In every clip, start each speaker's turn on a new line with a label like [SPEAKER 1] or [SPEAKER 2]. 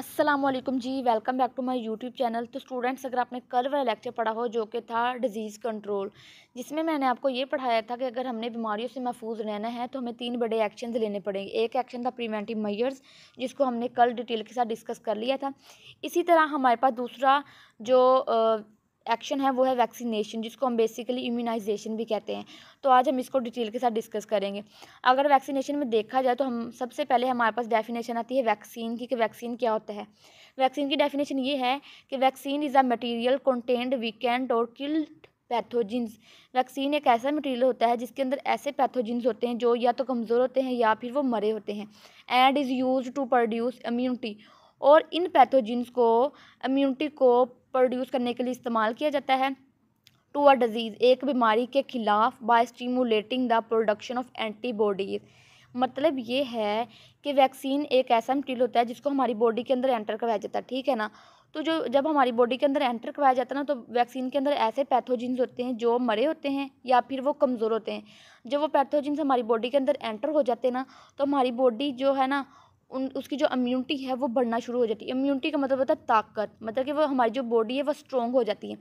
[SPEAKER 1] अस्सलाम वालेकुम जी welcome back to my YouTube channel तो स्टूडेंट्स अगर आपने कल वाला लेक्चर पढ़ा हो जो कि था डिज़ीज़ कंट्रोल जिसमें मैंने आपको ये पढ़ाया था कि अगर हमने बीमारियों से महफूज रहना है तो हमें तीन बड़े एक्शन लेने पड़ेंगे एक एक्शन था प्रिवेंटिव मेयर्स जिसको हमने कल डिटेल के साथ डिस्कस कर लिया था इसी तरह हमारे पास दूसरा जो आ, एक्शन है वो है वैक्सीनेशन जिसको हम बेसिकली इम्यूनाइजेशन भी कहते हैं तो आज हम इसको डिटेल के साथ डिस्कस करेंगे अगर वैक्सीनेशन में देखा जाए तो हम सबसे पहले हमारे पास डेफिनेशन आती है वैक्सीन की कि वैक्सीन क्या होता है वैक्सीन की डेफिनेशन ये है कि vaccine is a material contained weakened और किल्ड पैथोजिन्स वैक्सीन एक ऐसा मटीरियल होता है जिसके अंदर ऐसे पैथोजिन्स होते हैं जो या तो कमज़ोर होते हैं या फिर वो मरे होते हैं and is use to produce immunity और इन पैथोजिन्स को इम्यूनिटी को प्रोड्यूस करने के लिए इस्तेमाल किया जाता है टू अ डिज़ीज़ एक बीमारी के खिलाफ by stimulating the production of antibodies मतलब ये है कि वैक्सीन एक ऐसा मटीरियल होता है जिसको हमारी बॉडी के अंदर एंटर करवाया जाता है ठीक है ना तो जो जब हमारी बॉडी के अंदर एंटर करवाया जाता है ना तो वैक्सीन के अंदर ऐसे पैथोजिन्स होते हैं जो मरे होते हैं या फिर वो कमज़ोर होते हैं जब वो पैथोजिन्स हमारी बॉडी के अंदर एंटर हो जाते हैं ना तो हमारी बॉडी जो है ना उन उसकी जो इम्यूनिटी है वो बढ़ना शुरू हो जाती है इम्यूनिटी का मतलब होता है ताकत मतलब कि वो हमारी जो बॉडी है वो स्ट्रॉन्ग हो जाती है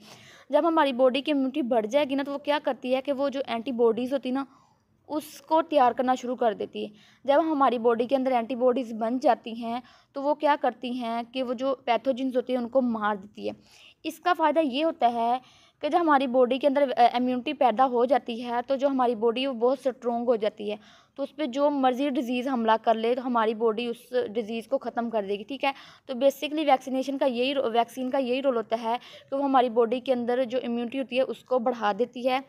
[SPEAKER 1] जब हमारी बॉडी की इम्यूनिटी बढ़ जाएगी ना तो वो क्या करती है कि वो जो एंटीबॉडीज़ होती ना उसको तैयार करना शुरू कर देती है जब हमारी बॉडी के अंदर एंटीबॉडीज़ बन जाती हैं तो वो क्या करती हैं कि वो जो पैथोजिन्स होती हैं उनको मार देती है इसका फ़ायदा ये होता है कि जब हमारी बॉडी के अंदर इम्यूनिटी पैदा हो जाती है तो जो हमारी बॉडी वो बहुत स्ट्रोंग हो जाती है तो उस पर जो मर्ज़ी डिज़ीज़ हमला कर ले तो हमारी बॉडी उस डिज़ीज़ को ख़त्म कर देगी ठीक है तो बेसिकली वैक्सीनेशन का यही वैक्सीन का यही रोल होता है कि वो हमारी बॉडी के अंदर जो इम्यूनिटी होती है उसको बढ़ा देती है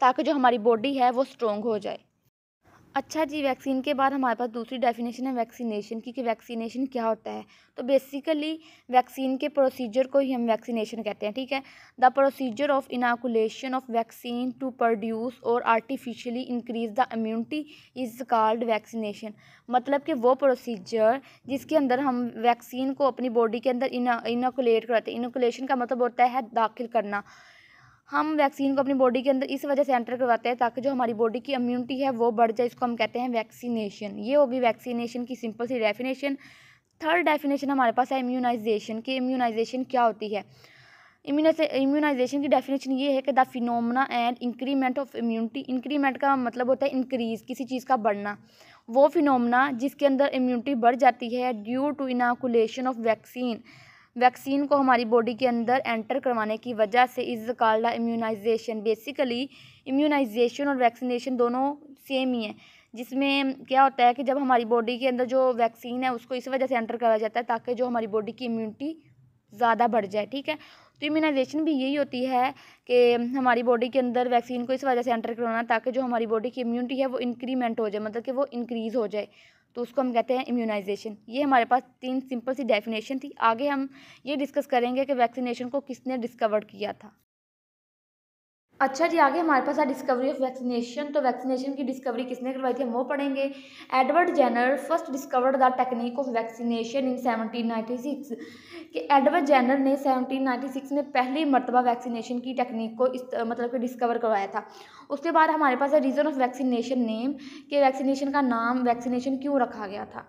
[SPEAKER 1] ताकि जो हमारी बॉडी है वो स्ट्रॉन्ग हो जाए अच्छा जी वैक्सीन के बाद हमारे पास दूसरी डेफिनेशन है वैक्सीनेशन की कि वैक्सीनेशन क्या होता है तो बेसिकली वैक्सीन के प्रोसीजर को ही हम वैक्सीनेशन कहते हैं ठीक है the procedure of inoculation of vaccine to produce और artificially increase the immunity is called vaccination मतलब कि वो प्रोसीजर जिसके अंदर हम वैक्सीन को अपनी बॉडी के अंदर इना इनाकुलेट कराते हैं इनाकुलेशन का मतलब होता है दाखिल करना हम वैक्सीन को अपनी बॉडी के अंदर इस वजह से एंटर करवाते हैं ताकि जो हमारी बॉडी की इम्यूनिटी है वो बढ़ जाए इसको हम कहते हैं वैक्सीनेशन ये होगी वैक्सीनेशन की सिंपल सी डेफिनेशन थर्ड डेफिनेशन हमारे पास है इम्यूनाइजेशन कि इम्यूनाइजेशन क्या होती है इम्यूनाइजेशन की डेफिनेशन ये है कि the phenomena and increment of immunity increment का मतलब होता है इंक्रीज किसी चीज़ का बढ़ना वो फिनोमना जिसके अंदर इम्यूनिटी बढ़ जाती है due to inoculation of vaccine vaccine को हमारी बॉडी के अंदर एंटर करवाने की वजह से is called immunisation basically immunisation और वैक्सीनेशन दोनों सेम ही है जिसमें क्या होता है कि जब हमारी बॉडी के अंदर जो वैक्सीन है उसको इस वजह से एंटर करवाया जाता है ताकि जो हमारी बॉडी की इम्यूनिटी ज़्यादा बढ़ जाए ठीक है तो इम्यूनाइजेशन भी यही होती है कि हमारी बॉडी के अंदर वैक्सीन को इस वजह से एंटर करवाना ताकि जो हमारी बॉडी की इम्यूनिटी है वो इंक्रीमेंट हो जाए मतलब कि वो इंक्रीज़ हो जाए तो उसको हम कहते हैं इम्यूनाइजेशन ये हमारे पास तीन सिंपल सी डेफिनेशन थी आगे हम ये डिस्कस करेंगे कि वैक्सीनेशन को किसने डिस्कवर किया था अच्छा जी आगे हमारे पास है डिस्कवरी ऑफ वैक्सीनेशन तो वैक्सीनेशन की डिस्कवरी किसने करवाई थी हम वो पढ़ेंगे Edward Jenner first discovered the technique of vaccination in 1796 कि एडवर्ड जैनर ने 1796 में पहली मरतबा वैक्सीनेशन की टेक्निक को इस मतलब कि डिस्कवर करवाया था उसके बाद हमारे पास है रीज़न ऑफ वैक्सीनेशन नेम कि वैक्सीनेशन का नाम वैक्सीनेशन क्यों रखा गया था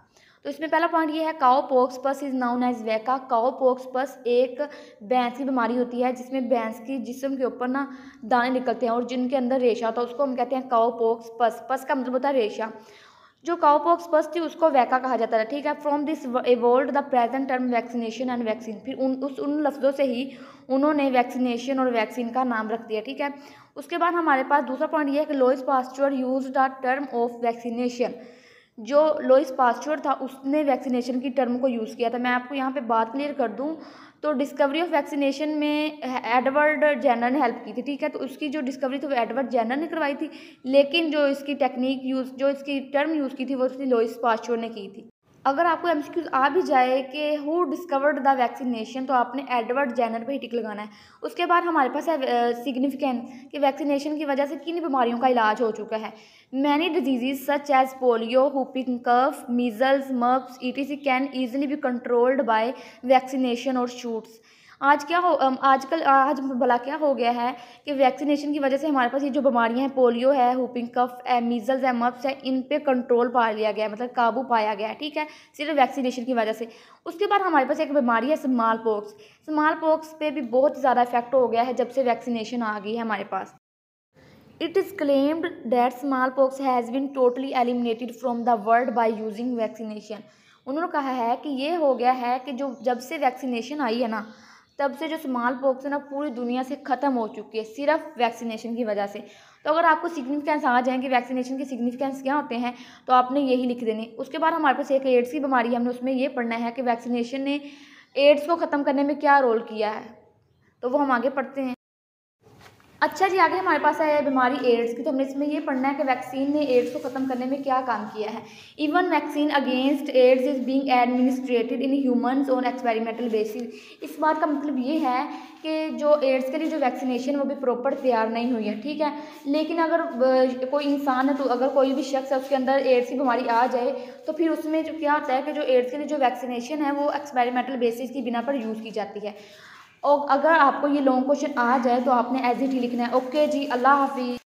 [SPEAKER 1] तो इसमें पहला पॉइंट ये है cow pox pus is known as vacca cow pox पस एक भैंस की बीमारी होती है जिसमें भैंस की जिसम के ऊपर ना दाने निकलते हैं और जिनके अंदर रेशा होता है उसको हम कहते हैं काओ पोक्स पस पस का मतलब होता है रेशा जो काओपॉक्स पस थी उसको वैका कहा जाता था ठीक है from this evolved the present term vaccination and vaccine फिर उन उस उन लफ्ज़ों से ही उन्होंने वैक्सीनेशन और वैक्सीन का नाम रख दिया ठीक है उसके बाद हमारे पास दूसरा पॉइंट ये है कि Louis Pasteur use the term of vaccination जो लोइस पासवर्ड था उसने वैक्सीनेशन की टर्म को यूज़ किया था मैं आपको यहाँ पे बात क्लियर कर दूँ तो डिस्कवरी ऑफ वैक्सीनेशन में एडवर्ड जैनर ने हेल्प की थी ठीक है तो उसकी जो डिस्कवरी थी वो एडवर्ड जैनर ने करवाई थी लेकिन जो इसकी टेक्निक यूज़ जो इसकी टर्म यूज़ की थी वो उसने लोइस पासवर्ड ने की थी अगर आपको एम आ भी जाए कि हु डिस्कवर्ड द वैक्सीनेशन तो आपने एडवर्ड जैनर पर ही टिक लगाना है उसके बाद हमारे पास है सिग्निफिकेंट कि वैक्सीनेशन की वजह से किन बीमारियों का इलाज हो चुका है many diseases such as polio whooping cough measles mumps E T C can easily be controlled by vaccination और शूट्स आज क्या हो आजकल आज भला क्या हो गया है कि वैक्सीनेशन की वजह से हमारे पास ये जो बीमारियां हैं पोलियो है हुपिंग कफ है मीज़ल्स है मप्स है इन पे कंट्रोल पा लिया गया है मतलब काबू पाया गया है ठीक है सिर्फ वैक्सीनेशन की वजह से उसके बाद हमारे पास एक बीमारी है स्मॉल पोक्स स्माल पोक्स पे भी बहुत ज़्यादा इफेक्ट हो गया है जब से वैक्सीनेशन आ गई है हमारे पास it is claimed that small pox has been totally eliminated from the world by using vaccination उन्होंने कहा है कि ये हो गया है कि जो जब से वैक्सीनेशन आई है ना तब से जो स्मॉल पॉक्स है ना पूरी दुनिया से ख़त्म हो चुकी है सिर्फ वैक्सीनेशन की वजह से तो अगर आपको सिग्निफिकेंस आ जाए कि वैक्सीनेशन के सिग्निफिकेंस क्या होते हैं तो आपने यही लिख देने उसके बाद हमारे पास एक एड्स की बीमारी है हमने उसमें ये पढ़ना है कि वैक्सीनेशन ने एड्स को ख़त्म करने में क्या रोल किया है तो वो हम आगे पढ़ते हैं अच्छा जी आगे हमारे पास है बीमारी एड्स की तो हमने इसमें ये पढ़ना है कि वैक्सीन ने एड्स को ख़त्म करने में क्या काम किया है even vaccine against AIDS is being administrated in humans on experimental basis इस बात का मतलब ये है कि जो एड्स के लिए जो वैक्सीनेशन वो भी प्रॉपर तैयार नहीं हुई है ठीक है लेकिन अगर कोई इंसान है तो अगर कोई भी शख्स है उसके अंदर एड्स की बीमारी आ जाए तो फिर उसमें जो क्या होता है कि जो एड्स के लिए जो वैक्सीनेशन है वो एक्सपेरिमेंटल बेसिस की बिना पर यूज़ की जाती है और अगर आपको ये लॉन्ग क्वेश्चन आ जाए तो आपने एज इट ही लिखना है ओके जी अल्लाह हाफिज़